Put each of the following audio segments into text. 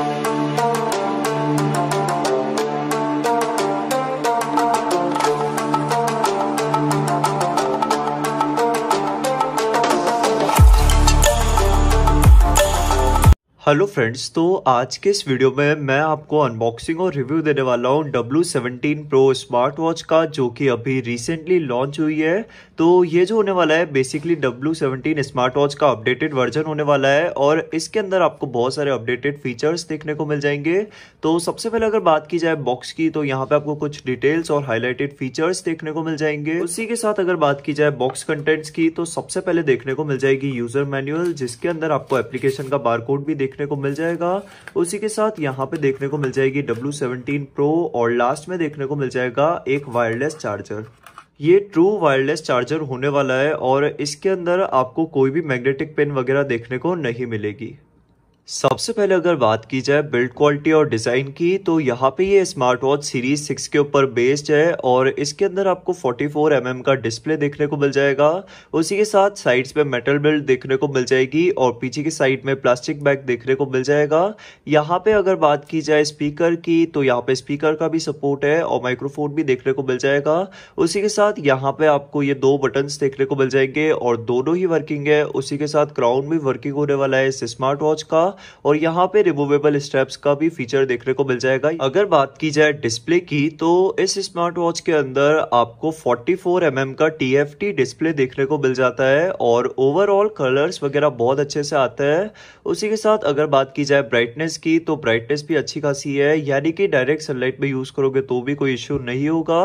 Thank you. Hello friends तो आज के इस वीडियो में मैं आपको अनबॉक्सिंग और रिव्यू देने वाला हूँ W seventeen pro smart watch का जो कि अभी रिसेंटली लॉन्च हुई है तो ये जो होने वाला है basically W seventeen smart watch का अपडेटेड वर्जन होने वाला है और इसके अंदर आपको बहुत सारे अपडेटेड फीचर्स देखने को मिल जाएंगे तो सबसे पहले अगर बात की जाए बॉक्स की तो यहाँ पर आपको कुछ डिटेल्स और हाईलाइटेड फीचर्स देखने को मिल जाएंगे उसी के साथ अगर बात की जाए बॉक्स कंटेंट्स की तो सबसे पहले देखने को मिल जाएगी यूजर मैन्यूअल जिसके अंदर आपको एप्लीकेशन का बार भी देखने देखने को मिल जाएगा उसी के साथ यहाँ पे देखने को मिल जाएगी डब्ल्यू सेवनटीन प्रो और लास्ट में देखने को मिल जाएगा एक वायरलेस चार्जर ये ट्रू वायरलेस चार्जर होने वाला है और इसके अंदर आपको कोई भी मैग्नेटिक पेन वगैरह देखने को नहीं मिलेगी सबसे पहले अगर बात की जाए बिल्ड क्वालिटी और डिज़ाइन की तो यहाँ पे ये स्मार्ट वॉच सीरीज सिक्स के ऊपर बेस्ड है और इसके अंदर आपको 44 फोर mm का डिस्प्ले देखने को मिल जाएगा उसी के साथ साइड्स पे मेटल बिल्ड देखने को मिल जाएगी और पीछे की साइड में प्लास्टिक बैग देखने को मिल जाएगा यहाँ पे अगर बात की जाए स्पीकर की तो यहाँ पे स्पीकर का भी सपोर्ट है और माइक्रोफोन भी देखने को मिल जाएगा उसी के साथ यहाँ पे आपको ये दो बटन्स देखने को मिल जाएंगे और दोनों ही वर्किंग है उसी के साथ क्राउन भी वर्किंग होने वाला है इस स्मार्ट वॉच का और यहाँ पे रिमूवेबल स्टेप्स का भी फीचर देखने को मिल जाएगा अगर बात की जाए डिस्प्ले की तो इस स्मार्ट वॉच के अंदर आपको 44 फोर mm का TFT डिस्प्ले देखने को मिल जाता है और ओवरऑल कलर्स वगैरह बहुत अच्छे से आते हैं उसी के साथ अगर बात की जाए ब्राइटनेस की तो ब्राइटनेस भी अच्छी खासी है यानी कि डायरेक्ट सनलाइट में यूज़ करोगे तो भी कोई इश्यू नहीं होगा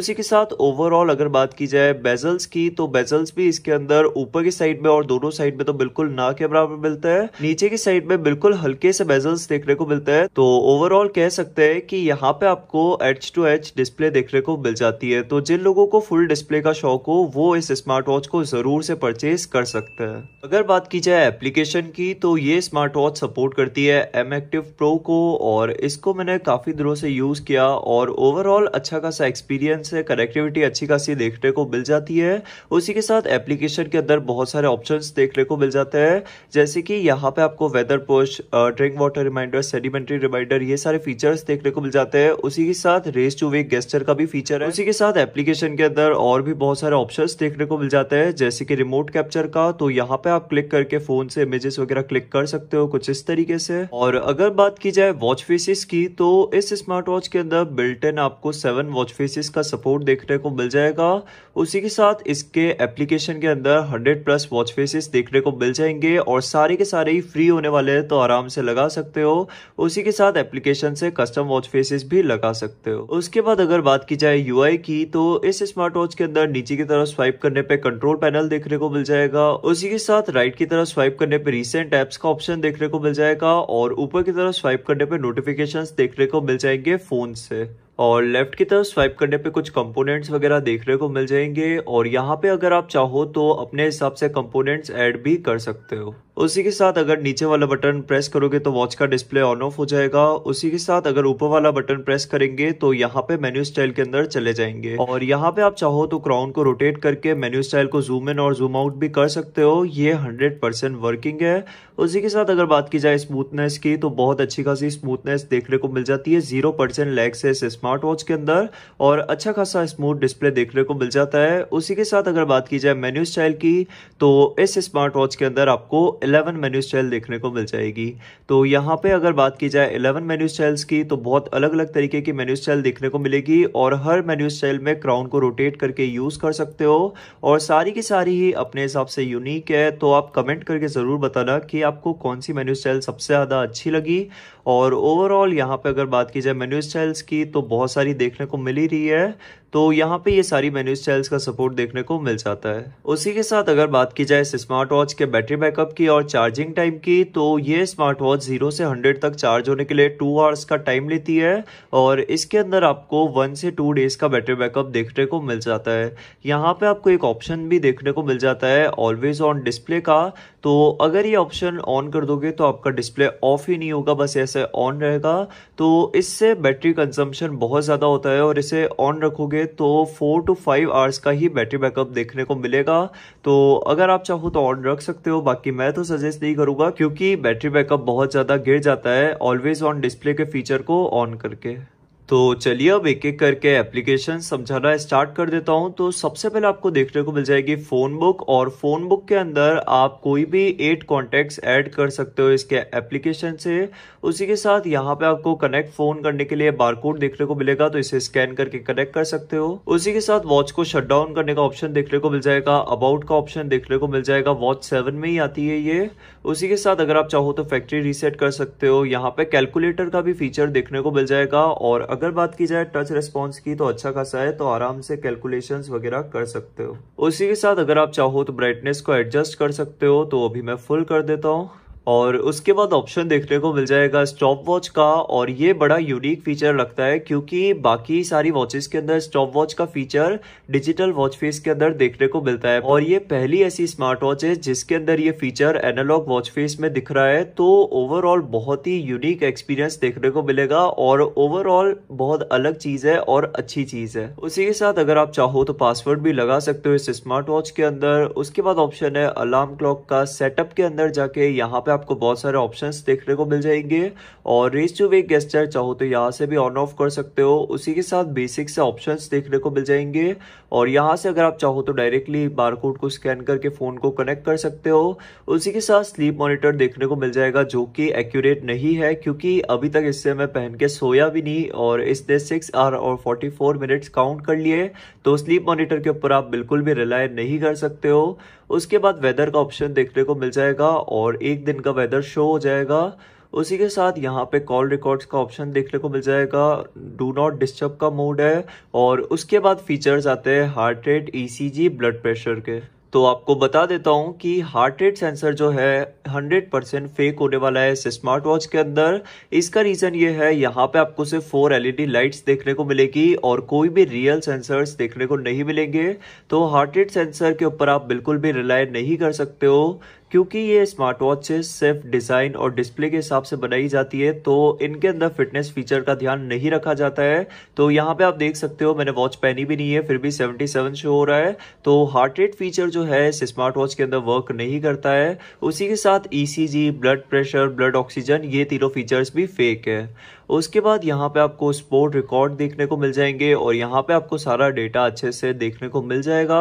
उसी के साथ ओवरऑल अगर बात की जाए बेजल्स की तो बेजल्स भी इसके अंदर ऊपर की साइड में और दोनों साइड में तो बिल्कुल ना के बराबर मिलता है नीचे की साइड में बिल्कुल हल्के से बेजल्स देखने को मिलते हैं तो ओवरऑल कह सकते हैं कि यहाँ पे आपको एच टू एच डिस्प्ले देखने को मिल जाती है तो जिन लोगों को फुल डिस्प्ले का शौक हो वो इस स्मार्ट वॉच को जरूर से परचेज कर सकते हैं अगर बात की जाए एप्लीकेशन की तो ये स्मार्ट वॉच सपोर्ट करती है एम एक्टिव प्रो को और इसको मैंने काफी दिनों से यूज किया और ओवरऑल अच्छा खासा एक्सपीरियंस है कनेक्टिविटी अच्छी खासी देखने को मिल जाती है उसी के साथ एप्लीकेशन के अंदर बहुत सारे ऑप्शन देखने को मिल जाते हैं जैसे कि यहाँ पे आपको weather weather post drink water reminder sedimentary reminder ये सारे फीचर्स देखने को मिल जाते हैं उसी के साथ रेस टू वे गेस्टर का भी फीचर है उसी के साथ एप्लीकेशन के अंदर और भी बहुत सारे ऑप्शन देखने को मिल जाते हैं जैसे कि रिमोट कैप्चर का तो यहाँ पे आप क्लिक करके फोन से इमेजेस वगैरह क्लिक कर सकते हो कुछ इस तरीके से और अगर बात की जाए वॉच फेसिस की तो इस स्मार्ट वॉच के अंदर बिल्ट इन आपको सेवन वॉच फेसिस का सपोर्ट देखने को मिल जाएगा उसी के साथ इसके एप्लीकेशन के अंदर हंड्रेड प्लस वॉच फेसिस देखने को मिल जाएंगे और सारे के सारे ही फ्री होने वाले वाले हैं तो आराम से लगा सकते हो उसी के साथ एप्लीकेशन से कस्टम वॉच फेसेस भी लगा सकते हो उसके बाद अगर बात की जाए यूआई की तो इस स्मार्ट वॉच के अंदर नीचे की तरफ स्वाइप करने पे कंट्रोल पैनल देखने को मिल जाएगा उसी के साथ राइट की तरफ स्वाइप करने पे रिसेंट एप्स का ऑप्शन देखने को मिल जाएगा और ऊपर की तरफ स्वाइप करने पे नोटिफिकेशन देखने को मिल जाएंगे फोन से और लेफ्ट की तरफ स्वाइप करने पे कुछ कंपोनेंट्स वगैरह देखने को मिल जाएंगे और यहाँ पे अगर आप चाहो तो अपने हिसाब से कंपोनेंट्स ऐड भी कर सकते हो उसी के साथ अगर नीचे वाला बटन प्रेस करोगे तो वॉच का डिस्प्ले ऑन ऑफ हो जाएगा उसी के साथ अगर ऊपर वाला बटन प्रेस करेंगे तो यहाँ पे मेन्यू स्टाइल के अंदर चले जाएंगे और यहाँ पे आप चाहो तो क्राउन को रोटेट करके मेन्यू स्टाइल को जूम इन और जूम आउट भी कर सकते हो ये हंड्रेड परसेंट वर्किंग है उसी के साथ अगर बात की जाए स्मूथनेस की तो बहुत अच्छी खासी स्मूथनेस देखने को मिल जाती है जीरो परसेंट लैग से स्मार्ट वॉच के अंदर और अच्छा खासा स्मूथ डिस्प्ले देखने को मिल जाता है उसी के साथ अगर बात की जाए मेन्यू स्टाइल की तो इस स्मार्ट वॉच के अंदर आपको 11 मेन्यू स्टाइल देखने को मिल जाएगी तो यहाँ पे अगर बात की जाए 11 मेन्यू स्टाइल्स की तो बहुत अलग अलग तरीके की मेन्यू स्टाइल देखने को मिलेगी और हर मेन्यू स्टाइल में क्राउन को रोटेट करके यूज़ कर सकते हो और सारी की सारी ही अपने हिसाब से यूनिक है तो आप कमेंट करके ज़रूर बताना कि आपको कौन सी मेन्यू स्टाइल सबसे ज़्यादा अच्छी लगी और ओवरऑल यहाँ पे अगर बात की जाए मेन्यू स्टाइल्स की तो बहुत सारी देखने को मिल ही रही है तो यहाँ पे ये सारी मेन्यू स्टाइल्स का सपोर्ट देखने को मिल जाता है उसी के साथ अगर बात की जाए इस स्मार्ट वॉच के बैटरी बैकअप की और चार्जिंग टाइम की तो ये स्मार्ट वॉच जीरो से हंड्रेड तक चार्ज होने के लिए टू आवर्स का टाइम लेती है और इसके अंदर आपको वन से टू डेज का बैटरी बैकअप देखने को मिल जाता है यहाँ पे आपको एक ऑप्शन भी देखने को मिल जाता है ऑलवेज ऑन डिस्प्ले का तो अगर ये ऑप्शन ऑन कर दोगे तो आपका डिस्प्ले ऑफ ही नहीं होगा बस ऐसे ऑन रहेगा तो इससे बैटरी कंजम्पशन बहुत ज़्यादा होता है और इसे ऑन रखोगे तो फोर टू फाइव आवर्स का ही बैटरी बैकअप देखने को मिलेगा तो अगर आप चाहो तो ऑन रख सकते हो बाकी मैं तो सजेस्ट नहीं करूँगा क्योंकि बैटरी बैकअप बहुत ज़्यादा गिर जाता है ऑलवेज ऑन डिस्प्ले के फीचर को ऑन करके तो चलिए अब एक एक करके एप्लीकेशन समझाना स्टार्ट कर देता हूँ तो सबसे पहले आपको देखने को मिल जाएगी फ़ोन बुक और फ़ोन बुक के अंदर आप कोई भी एट कॉन्टैक्ट्स ऐड कर सकते हो इसके एप्लीकेशन से उसी के साथ यहाँ पे आपको कनेक्ट फ़ोन करने के लिए बारकोड देखने को मिलेगा तो इसे स्कैन करके कनेक्ट कर सकते हो उसी के साथ वॉच को शट डाउन करने का ऑप्शन देखने को मिल जाएगा अबाउट का ऑप्शन देखने को मिल जाएगा वॉच सेवन में ही आती है ये उसी के साथ अगर आप चाहो तो फैक्ट्री रीसेट कर सकते हो यहाँ पे कैलकुलेटर का भी फीचर देखने को मिल जाएगा और अगर बात की जाए टच रिस्पॉन्स की तो अच्छा खासा है तो आराम से कैलकुलेशन वगैरह कर सकते हो उसी के साथ अगर आप चाहो तो ब्राइटनेस को एडजस्ट कर सकते हो तो अभी मैं फुल कर देता हूँ और उसके बाद ऑप्शन देखने को मिल जाएगा स्टॉप वॉच का और ये बड़ा यूनिक फीचर लगता है क्योंकि बाकी सारी वॉचेस के अंदर स्टॉप वॉच का फीचर डिजिटल वॉच फेस के अंदर देखने को मिलता है और ये पहली ऐसी स्मार्ट वॉच है जिसके अंदर ये फीचर एनालॉग वॉच फेस में दिख रहा है तो ओवरऑल बहुत ही यूनिक एक्सपीरियंस देखने को मिलेगा और ओवरऑल बहुत अलग चीज है और अच्छी चीज है उसी के साथ अगर आप चाहो तो पासवर्ड भी लगा सकते हो इस स्मार्ट वॉच के अंदर उसके बाद ऑप्शन है अलार्म क्लॉक का सेटअप के अंदर जाके यहाँ पे आपको बहुत सारे ऑप्शंस देखने को मिल जाएंगे और रेस टू वेक गेस्टर चाहो तो यहाँ से भी ऑन ऑफ कर सकते हो उसी के साथ बेसिक से ऑप्शंस देखने को मिल जाएंगे और यहाँ से अगर आप चाहो तो डायरेक्टली बारकोड को स्कैन करके फ़ोन को कनेक्ट कर सकते हो उसी के साथ स्लीप मॉनिटर देखने को मिल जाएगा जो कि एक्यूरेट नहीं है क्योंकि अभी तक इससे मैं पहन के सोया भी नहीं और इसने सिक्स आर और फोर्टी फोर मिनट्स काउंट कर लिए तो स्लीप मॉनिटर के ऊपर आप बिल्कुल भी रिलाय नहीं कर सकते हो उसके बाद वेदर का ऑप्शन देखने को मिल जाएगा और एक दिन का वेदर शो हो जाएगा उसी के साथ यहाँ पे कॉल रिकॉर्ड्स का ऑप्शन देखने को मिल जाएगा डू नॉट डिस्टर्ब का मोड है और उसके बाद फीचर्स आते हैं heart rate ECG blood pressure के तो आपको बता देता हूँ कि हार्ट रेट सेंसर जो है 100 परसेंट फेक होने वाला है इस स्मार्ट वॉच के अंदर इसका रीज़न ये है यहाँ पे आपको सिर्फ फोर एलईडी लाइट्स देखने को मिलेगी और कोई भी रियल सेंसर्स देखने को नहीं मिलेंगे तो हार्ट रेट सेंसर के ऊपर आप बिल्कुल भी रिलाय नहीं कर सकते हो क्योंकि ये स्मार्ट वॉचेस सिर्फ डिज़ाइन और डिस्प्ले के हिसाब से बनाई जाती है तो इनके अंदर फिटनेस फीचर का ध्यान नहीं रखा जाता है तो यहाँ पे आप देख सकते हो मैंने वॉच पहनी भी नहीं है फिर भी 77 शो हो रहा है तो हार्ट रेट फीचर जो है इस स्मार्ट वॉच के अंदर वर्क नहीं करता है उसी के साथ ई ब्लड प्रेशर ब्लड ऑक्सीजन ये तीनों फीचर्स भी फेक है उसके बाद यहाँ पे आपको स्पोर्ट रिकॉर्ड देखने को मिल जाएंगे और यहाँ पे आपको सारा डेटा अच्छे से देखने को मिल जाएगा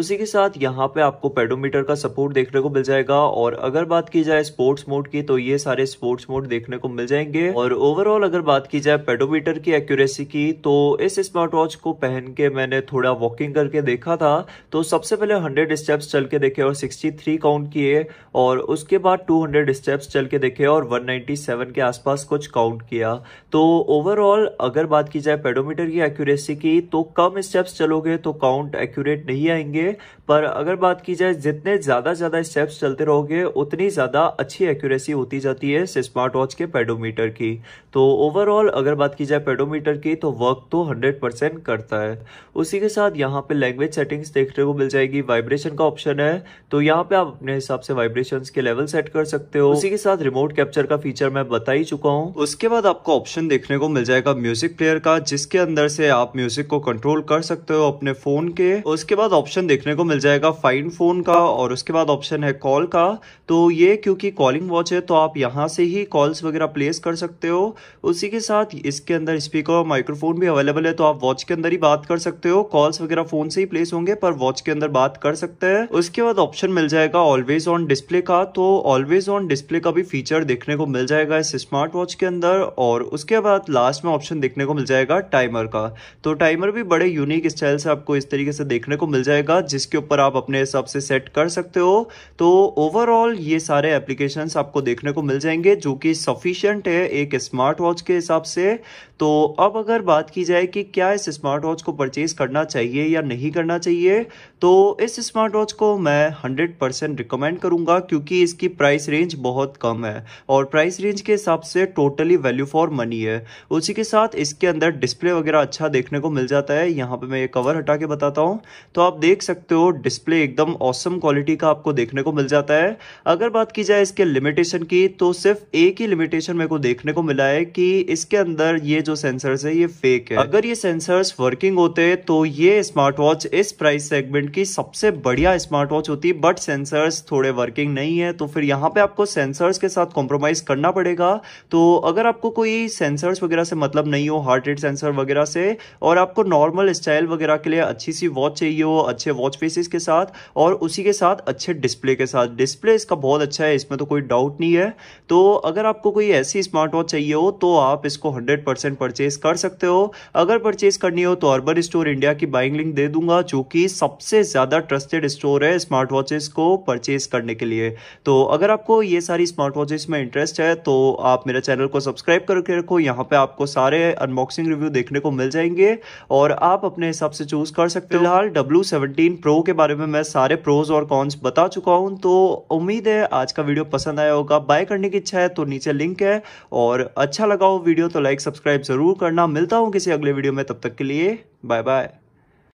उसी के साथ यहाँ पे आपको पेडोमीटर का सपोर्ट देखने को मिल जाएगा और अगर बात की जाए स्पोर्ट्स मोड की तो ये सारे स्पोर्ट्स मोड देखने को मिल जाएंगे और ओवरऑल अगर बात की जाए पेडोमीटर की एक्यूरेसी की तो इस स्मार्ट वॉच को पहन के मैंने थोड़ा वॉकिंग करके देखा था तो सबसे पहले हंड्रेड स्टेप्स चल के देखे और सिक्सटी थ्री काउंट किए और उसके बाद टू हंड्रेड स्टेप्स चल के देखे और वन नाइन्टी सेवन के आसपास कुछ काउंट किया तो ओवरऑल अगर बात की जाए पेडोमीटर की एक्यूरेसी की तो कम स्टेप्स चलोगे तो काउंट एक्यूरेट नहीं आएंगे पर अगर बात की जाए जितने ज़्यादा ज़्यादा स्टेप्स चलते रहोगे उतनी ज़्यादा अच्छी एक्यूरेसी होती जाती है स्मार्ट वॉच के पेडोमीटर की तो ओवरऑल अगर बात की जाए पेडोमीटर की तो वर्क तो हंड्रेड करता है उसी के साथ यहाँ पे लैंग्वेज सेटिंग्स देखने को मिल जाएगी वाइब्रेशन का ऑप्शन है तो यहाँ पे आप अपने हिसाब से वाइब्रेशन के लेवल सेट कर सकते हो उसी के साथ रिमोट कैप्चर का फीचर मैं बता ही चुका हूँ उसके बाद आपको आपको ऑप्शन देखने को मिल जाएगा म्यूजिक प्लेयर का जिसके अंदर से आप म्यूजिक को कंट्रोल कर सकते हो अपने फोन के उसके बाद ऑप्शन देखने को मिल जाएगा फाइन फोन का और उसके बाद ऑप्शन है कॉल का तो ये क्योंकि कॉलिंग वॉच है तो आप यहाँ से ही कॉल्स वगैरह प्लेस कर सकते हो उसी के साथ इसके अंदर स्पीकर और माइक्रोफोन भी अवेलेबल है तो आप वॉच के अंदर ही बात कर सकते हो कॉल्स वगैरह फोन से ही प्लेस होंगे पर वॉच के अंदर बात कर सकते हैं उसके बाद ऑप्शन मिल जाएगा ऑलवेज ऑन डिस्प्ले का तो ऑलवेज ऑन डिस्प्ले का भी फीचर देखने को मिल जाएगा इस स्मार्ट वॉच के अंदर और और उसके बाद लास्ट में ऑप्शन देखने को मिल जाएगा टाइमर का तो टाइमर भी बड़े यूनिक स्टाइल से आपको इस तरीके से देखने को मिल जाएगा जिसके ऊपर आप अपने हिसाब से सेट कर सकते हो तो ओवरऑल ये सारे एप्लीकेशन आपको देखने को मिल जाएंगे जो कि सफिशियंट है एक स्मार्ट वॉच के हिसाब से तो अब अगर बात की जाए कि क्या इस स्मार्ट वॉच को परचेज करना चाहिए या नहीं करना चाहिए तो इस स्मार्ट वॉच को मैं हंड्रेड परसेंट रिकमेंड करूंगा क्योंकि इसकी प्राइस रेंज बहुत कम है और प्राइस रेंज के हिसाब से टोटली वैल्यू फॉर और मनी है उसी के साथ इसके अंदर डिस्प्ले वगैरह अच्छा देखने को मिल जाता है यहाँ पे मैं ये कवर हटा के बताता हूँ तो आप देख सकते हो डिस्प्ले एकदम औसम क्वालिटी का आपको देखने को मिल जाता है अगर बात की जाए इसके लिमिटेशन की तो सिर्फ एक ही लिमिटेशन मेरे को देखने को मिला है कि इसके अंदर ये जो सेंसर्स है ये फेक है अगर ये सेंसर्स वर्किंग होते तो ये स्मार्ट वॉच इस प्राइस सेगमेंट की सबसे बढ़िया स्मार्ट वॉच होती बट सेंसर्स थोड़े वर्किंग नहीं है तो फिर यहाँ पे आपको सेंसर्स के साथ कॉम्प्रोमाइज करना पड़ेगा तो अगर आपको कोई सेंसर्स वगैरह से मतलब नहीं हो हार्ट रेट सेंसर वगैरह से और आपको नॉर्मल स्टाइल वगैरह के लिए अच्छी सी वॉच चाहिए हो अच्छे वॉच फेसिस के साथ और उसी के साथ अच्छे डिस्प्ले के साथ डिस्प्ले इसका बहुत अच्छा है इसमें तो कोई डाउट नहीं है तो अगर आपको कोई ऐसी स्मार्ट वॉच चाहिए हो तो आप इसको हंड्रेड परसेंट परचेज कर सकते हो अगर परचेज करनी हो तो अर्बन स्टोर इंडिया की बाइंग लिंक दे दूंगा जो कि सबसे ज़्यादा ट्रस्टेड स्टोर है स्मार्ट वॉचेस को परचेज करने के लिए तो अगर आपको ये सारी स्मार्ट वॉचेस में इंटरेस्ट है तो आप मेरे चैनल को सब्सक्राइब करके करके रखो यहाँ पे आपको सारे अनबॉक्सिंग रिव्यू देखने को मिल जाएंगे और आप अपने हिसाब से चूज कर सकते हो फिलहाल डब्ल्यू सेवनटीन प्रो के बारे में मैं सारे प्रोज और कॉन्स बता चुका हूँ तो उम्मीद है आज का वीडियो पसंद आया होगा बाय करने की इच्छा है तो नीचे लिंक है और अच्छा लगा हो वीडियो तो लाइक सब्सक्राइब जरूर करना मिलता हूँ किसी अगले वीडियो में तब तक के लिए बाय बाय